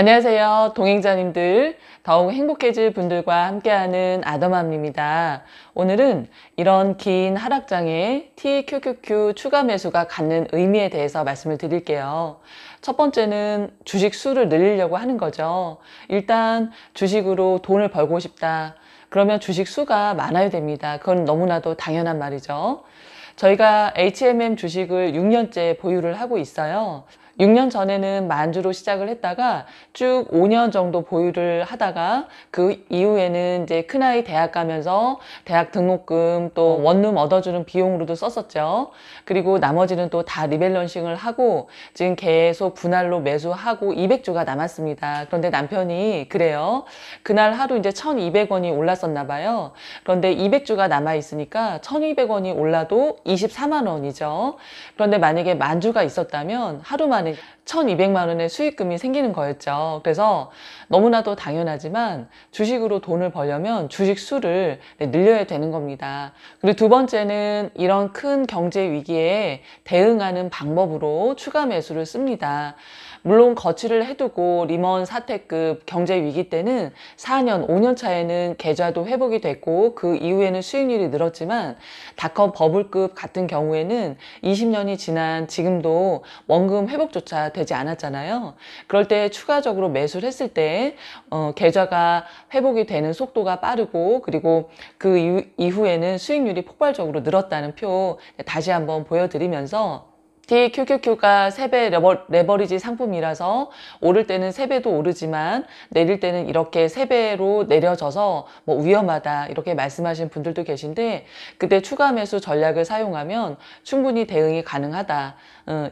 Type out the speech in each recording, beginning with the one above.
안녕하세요. 동행자님들, 더욱 행복해질 분들과 함께하는 아더맘입니다. 오늘은 이런 긴 하락장에 TQQQ 추가 매수가 갖는 의미에 대해서 말씀을 드릴게요. 첫 번째는 주식 수를 늘리려고 하는 거죠. 일단 주식으로 돈을 벌고 싶다. 그러면 주식 수가 많아야 됩니다. 그건 너무나도 당연한 말이죠. 저희가 HMM 주식을 6년째 보유를 하고 있어요. 6년 전에는 만주로 시작을 했다가 쭉 5년 정도 보유를 하다가 그 이후에는 이제 큰아이 대학 가면서 대학 등록금 또 음. 원룸 얻어주는 비용으로도 썼었죠. 그리고 나머지는 또 다 리밸런싱을 하고 지금 계속 분할로 매수하고 200주가 남았습니다. 그런데 남편이 그래요. 그날 하루 이제 1200원이 올랐었나 봐요. 그런데 200주가 남아 있으니까 1200원이 올라도 24만 원이죠. 그런데 만약에 만주가 있었다면 하루 만에 만에 1200만 원의 수익금이 생기는 거였죠. 그래서 너무나도 당연하지만 주식으로 돈을 벌려면 주식 수를 네, 늘려야 되는 겁니다. 그리고 두 번째는 이런 큰 경제 위기에 대응하는 방법으로 추가 매수를 씁니다. 물론 거치를 해두고 리먼 사태급 경제 위기 때는 4년, 5년 차에는 계좌도 회복이 됐고 그 이후에는 수익률이 늘었지만 닷컴 버블급 같은 경우에는 20년이 지난 지금도 원금 회복 조차 되지 않았잖아요. 그럴 때 추가적으로 매수를 했을 때 어, 계좌가 회복이 되는 속도가 빠르고 그리고 그 이후에는 수익률이 폭발적으로 늘었다는 표 다시 한번 보여드리면서 DQQQ가 3배 레버, 레버리지 상품이라서 오를 때는 3배도 오르지만 내릴 때는 이렇게 3배로 내려져서 뭐 위험하다 이렇게 말씀하신 분들도 계신데 그때 추가 매수 전략을 사용하면 충분히 대응이 가능하다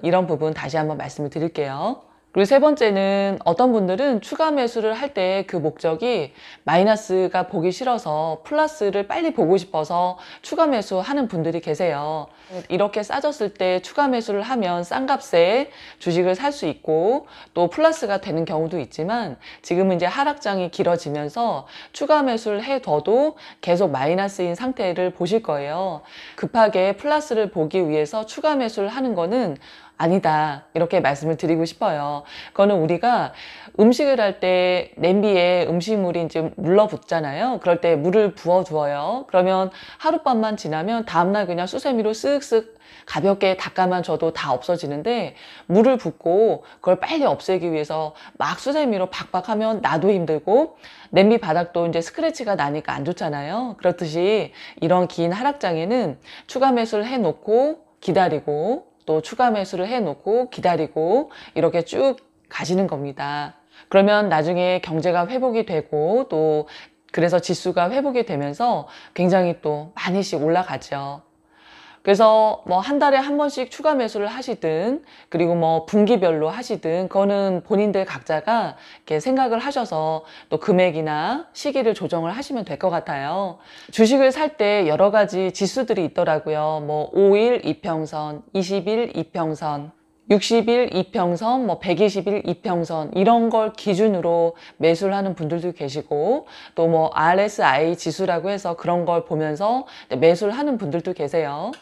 이런 부분 다시 한번 말씀을 드릴게요. 그리고 세 번째는 어떤 분들은 추가 매수를 할 때 그 목적이 마이너스가 보기 싫어서 플러스를 빨리 보고 싶어서 추가 매수하는 분들이 계세요. 이렇게 싸졌을 때 추가 매수를 하면 싼 값에 주식을 살 수 있고 또 플러스가 되는 경우도 있지만 지금은 이제 하락장이 길어지면서 추가 매수를 해둬도 계속 마이너스인 상태를 보실 거예요. 급하게 플러스를 보기 위해서 추가 매수를 하는 거는 아니다 이렇게 말씀을 드리고 싶어요 그거는 우리가 음식을 할 때 냄비에 음식물이 이제 물러붙잖아요 그럴 때 물을 부어 주어요 그러면 하룻밤만 지나면 다음날 그냥 수세미로 쓱쓱 가볍게 닦아만 줘도 다 없어지는데 물을 붓고 그걸 빨리 없애기 위해서 막 수세미로 박박하면 나도 힘들고 냄비 바닥도 이제 스크래치가 나니까 안 좋잖아요 그렇듯이 이런 긴 하락장에는 추가 매수를 해놓고 기다리고 또 추가 매수를 해놓고 기다리고 이렇게 쭉 가시는 겁니다. 그러면 나중에 경제가 회복이 되고 또 그래서 지수가 회복이 되면서 굉장히 또 많이씩 올라가죠. 그래서 뭐 한 달에 한 번씩 추가 매수를 하시든 그리고 뭐 분기별로 하시든 그거는 본인들 각자가 이렇게 생각을 하셔서 또 금액이나 시기를 조정을 하시면 될 것 같아요. 주식을 살 때 여러 가지 지수들이 있더라고요. 뭐 5일 이평선, 20일 이평선, 60일 이평선, 뭐 120일 이평선 이런 걸 기준으로 매수를 하는 분들도 계시고 또 뭐 RSI 지수라고 해서 그런 걸 보면서 매수를 하는 분들도 계세요.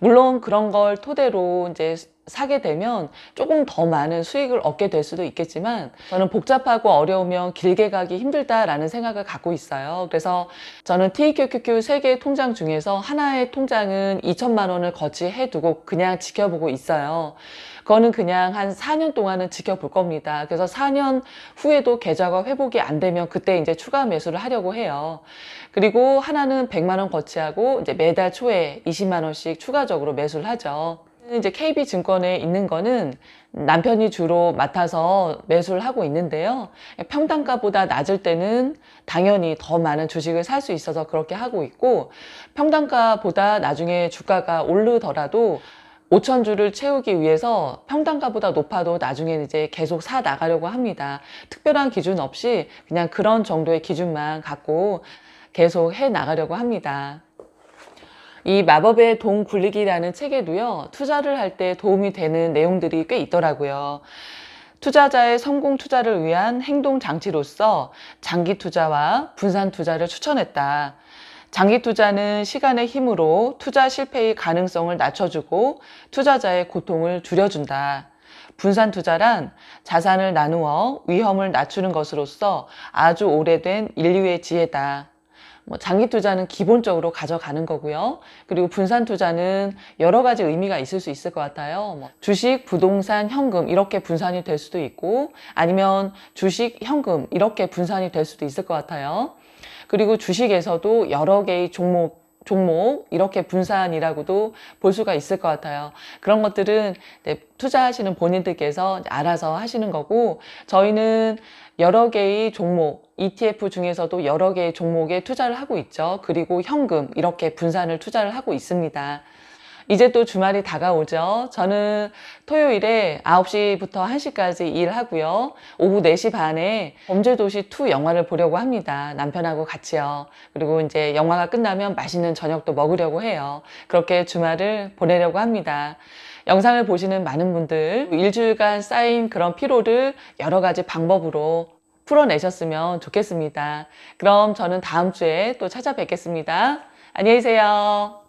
물론 그런 걸 토대로 이제 사게 되면 조금 더 많은 수익을 얻게 될 수도 있겠지만 저는 복잡하고 어려우면 길게 가기 힘들다라는 생각을 갖고 있어요. 그래서 저는 TQQQ 세개 통장 중에서 하나의 통장은 2천만 원을 거치해 두고 그냥 지켜보고 있어요. 그거는 그냥 한 4년 동안은 지켜볼 겁니다. 그래서 4년 후에도 계좌가 회복이 안 되면 그때 이제 추가 매수를 하려고 해요. 그리고 하나는 100만 원 거치하고 이제 매달 초에 20만 원씩 추가 추가적으로 매수를 하죠. 이제 KB 증권에 있는 거는 남편이 주로 맡아서 매수를 하고 있는데요. 평당가보다 낮을 때는 당연히 더 많은 주식을 살 수 있어서 그렇게 하고 있고 평당가보다 나중에 주가가 오르더라도 5천 주를 채우기 위해서 평당가보다 높아도 나중에 이제 계속 사 나가려고 합니다. 특별한 기준 없이 그냥 그런 정도의 기준만 갖고 계속 해 나가려고 합니다. 이 마법의 동 굴리기라는 책에도요, 투자를 할 때 도움이 되는 내용들이 꽤 있더라고요. 투자자의 성공 투자를 위한 행동 장치로서 장기 투자와 분산 투자를 추천했다. 장기 투자는 시간의 힘으로 투자 실패의 가능성을 낮춰주고 투자자의 고통을 줄여준다. 분산 투자란 자산을 나누어 위험을 낮추는 것으로서 아주 오래된 인류의 지혜다. 뭐 장기 투자는 기본적으로 가져가는 거고요. 그리고 분산 투자는 여러 가지 의미가 있을 수 있을 것 같아요. 뭐 주식, 부동산, 현금 이렇게 분산이 될 수도 있고 아니면 주식, 현금 이렇게 분산이 될 수도 있을 것 같아요. 그리고 주식에서도 여러 개의 종목 종목 이렇게 분산이라고도 볼 수가 있을 것 같아요. 그런 것들은 네, 투자하시는 본인들께서 알아서 하시는 거고 저희는 여러 개의 종목 ETF 중에서도 여러 개의 종목에 투자를 하고 있죠. 그리고 현금 이렇게 분산을 투자를 하고 있습니다. 이제 또 주말이 다가오죠. 저는 토요일에 9시부터 1시까지 일하고요. 오후 4시 반에 범죄도시 2 영화를 보려고 합니다. 남편하고 같이요. 그리고 이제 영화가 끝나면 맛있는 저녁도 먹으려고 해요. 그렇게 주말을 보내려고 합니다. 영상을 보시는 많은 분들 일주일간 쌓인 그런 피로를 여러 가지 방법으로 풀어내셨으면 좋겠습니다. 그럼 저는 다음 주에 또 찾아뵙겠습니다. 안녕히 계세요.